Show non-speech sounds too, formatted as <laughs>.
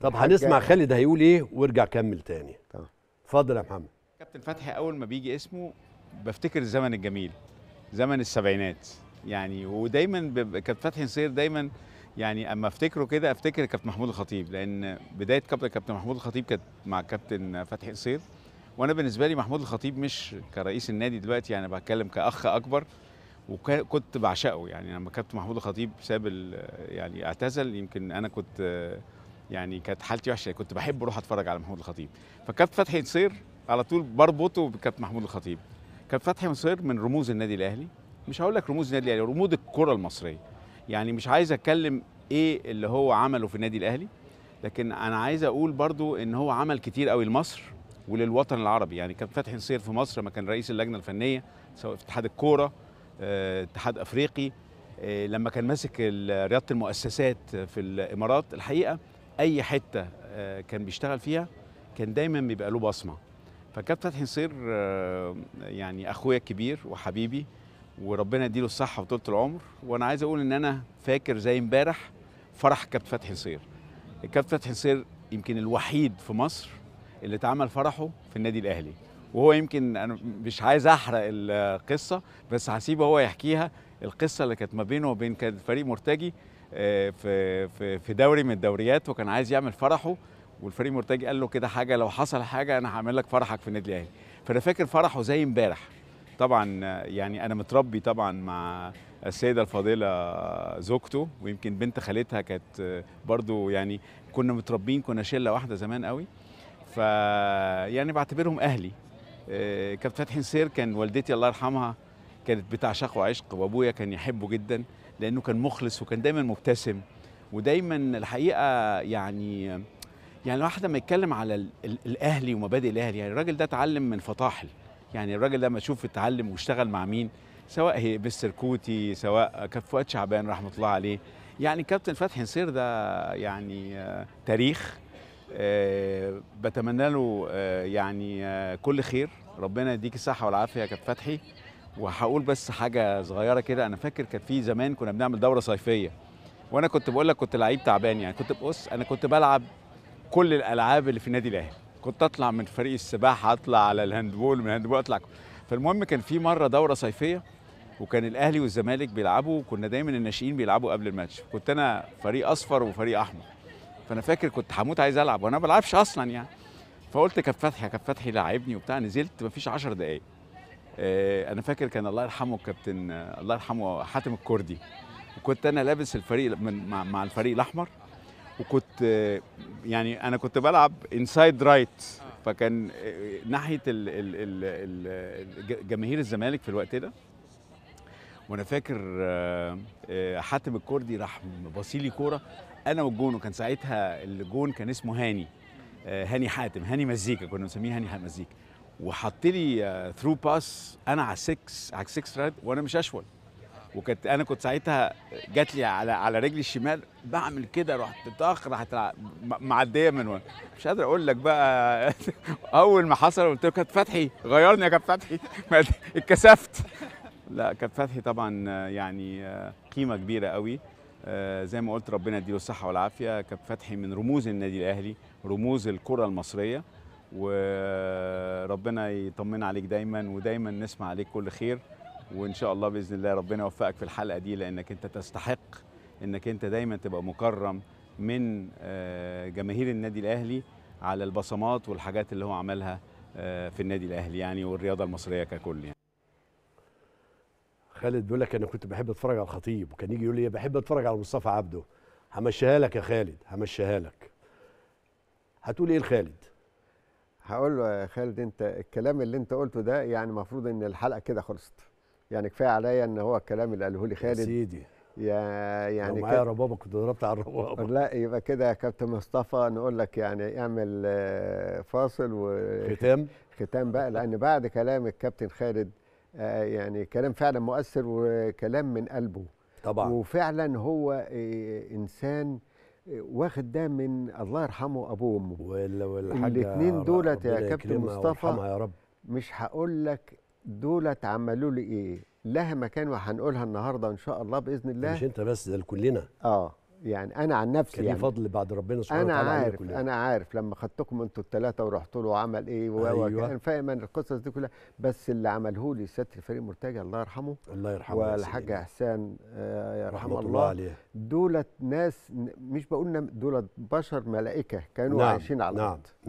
طب هنسمع خالد هيقول ايه وارجع كمل تاني اتفضل يا محمد كابتن فتحي اول ما بيجي اسمه بفتكر الزمن الجميل زمن السبعينات يعني ودايما كابتن فتحي نصير دايما يعني اما افتكره كده افتكر كابتن محمود الخطيب لان بدايه كابتن كابتن محمود الخطيب كانت مع كابتن فتحي قصير وانا بالنسبه لي محمود الخطيب مش كرئيس النادي دلوقتي يعني بتكلم كاخ اكبر وكنت بعشقه يعني لما كابتن محمود الخطيب ساب يعني اعتزل يمكن انا كنت يعني كانت حالتي وحشه يعني كنت بحب اروح اتفرج على محمود الخطيب فكابتن فتحي نصير على طول بربطه بكابتن محمود الخطيب كابتن فتحي نصير من رموز النادي الاهلي مش هقول لك رموز النادي الاهلي رموز الكره المصريه يعني مش عايز اتكلم ايه اللي هو عمله في النادي الاهلي لكن انا عايز اقول برضو ان هو عمل كتير قوي لمصر وللوطن العربي يعني كابتن فتحي نصير في مصر لما كان رئيس اللجنه الفنيه سواء في اتحاد الكوره آه، اتحاد افريقي آه، لما كان ماسك رياضه المؤسسات في الامارات الحقيقه اي حته آه، كان بيشتغل فيها كان دايما بيبقى له بصمه فكابتن فتحي نصير آه، يعني اخويا الكبير وحبيبي وربنا يديله الصحه وطولة العمر وانا عايز اقول ان انا فاكر زي امبارح فرح كابتن فتحي نصير الكابتن فتحي نصير يمكن الوحيد في مصر اللي اتعمل فرحه في النادي الاهلي وهو يمكن انا مش عايز احرق القصه بس هسيبه هو يحكيها القصه اللي كانت ما بينه وبين كان فريق مرتجي آه، في في في دوري من الدوريات وكان عايز يعمل فرحه والفريق مرتجي قال له كده حاجه لو حصل حاجه انا هعمل لك فرحك في النادي الاهلي فانا فاكر فرحه زي امبارح طبعا يعني انا متربي طبعا مع السيده الفاضله زوجته ويمكن بنت خالتها كانت برضو يعني كنا متربيين كنا شله واحده زمان قوي ف يعني بعتبرهم اهلي آه، كابتن فتحي نصير كان والدتي الله يرحمها كانت بتعشقه عشق وابويا كان يحبه جدا لانه كان مخلص وكان دايما مبتسم ودايما الحقيقه يعني يعني الواحد لما يتكلم على الاهلي ومبادئ الاهلي يعني الراجل ده اتعلم من فطاحل يعني الراجل ده ما تشوف اتعلم واشتغل مع مين سواء هي مستر كوتي سواء كابتن فؤاد شعبان رحمه الله عليه يعني كابتن فتحي نصير ده يعني آه، تاريخ آه، بتمنى له آه، يعني كل خير ربنا يديك الصحه والعافيه يا كابتن فتحي وهقول بس حاجه صغيره كده انا فاكر كان في زمان كنا بنعمل دوره صيفيه وانا كنت بقول لك كنت لعيب تعبان يعني كنت بص انا كنت بلعب كل الالعاب اللي في النادي الاهلي كنت اطلع من فريق السباحه اطلع على الهاندبول من الهاندبول اطلع فالمهم كان في مره دوره صيفيه وكان الاهلي والزمالك بيلعبوا وكنا دايما الناشئين بيلعبوا قبل الماتش كنت انا فريق اصفر وفريق احمر فانا فاكر كنت هموت عايز العب وانا ما بلعبش اصلا يعني فقلت كاب فتحي كاب فتحي لاعبني وبتاع نزلت مفيش 10 دقايق آه، انا فاكر كان الله يرحمه الكابتن آه، الله يرحمه حاتم الكردي وكنت انا لابس الفريق من مع, الفريق الاحمر وكنت آه، يعني انا كنت بلعب انسايد رايت فكان ناحيه جماهير الزمالك في الوقت ده وانا فاكر حاتم الكردي راح لي كوره انا والجون وكان ساعتها الجون كان اسمه هاني هاني حاتم هاني مزيكا كنا بنسميه هاني مزيكا وحط لي ثرو آه، باس انا على 6 على 6 راد وانا مش اشول وكانت انا كنت ساعتها جات لي على على رجلي الشمال بعمل كده رحت طخ راحت معديه من ورا مش قادر اقول لك بقى <laughs> اول ما حصل قلت له كابتن فتحي غيرني يا كابتن فتحي <laughs> اتكسفت لا كابتن فتحي طبعا آه، يعني آه، قيمه كبيره قوي زي ما قلت ربنا يديله الصحه والعافيه كابتن فتحي من رموز النادي الاهلي رموز الكره المصريه وربنا يطمن عليك دايما ودايما نسمع عليك كل خير وان شاء الله باذن الله ربنا يوفقك في الحلقه دي لانك انت تستحق انك انت دايما تبقى مكرم من آه، جماهير النادي الاهلي على البصمات والحاجات اللي هو عملها آه، في النادي الاهلي يعني والرياضه المصريه ككل يعني. خالد بيقول لك انا كنت بحب اتفرج على الخطيب وكان يجي يقول لي بحب اتفرج على مصطفى عبده همشيها لك يا خالد همشيها لك هتقول ايه لخالد هقول له يا خالد انت الكلام اللي انت قلته ده يعني المفروض ان الحلقه كده خلصت يعني كفايه عليا ان هو الكلام اللي قاله لي خالد يا سيدي يا يعني معايا ربابه كنت ضربت على الربابه لا يبقى كده يا كابتن مصطفى نقول لك يعني اعمل آه، فاصل و ختام ختام بقى لان بعد كلام الكابتن خالد آه، يعني كلام فعلا مؤثر وكلام من قلبه طبعا وفعلا هو آه، انسان واخد ده من الله يرحمه ابوه وامه الاثنين دولت يا كابتن مصطفى يا رب مش هقول لك دولت عملوا لي ايه لها مكان وهنقولها النهارده ان شاء الله باذن الله مش انت بس ده كلنا اه يعني انا عن نفسي كان يعني فضل بعد ربنا سبحانه وتعالى انا عارف انا عارف لما خدتكم انتوا الثلاثه ورحت له وعمل ايه وهو أيوة. كان فاهم القصص دي كلها بس اللي عمله لي سياده الفريق مرتجى الله يرحمه الله يرحمه والحاج احسان آه يرحمه الله, الله عليه دولت ناس مش بقول دولت بشر ملائكه كانوا نعم عايشين على نعم. الارض نعم.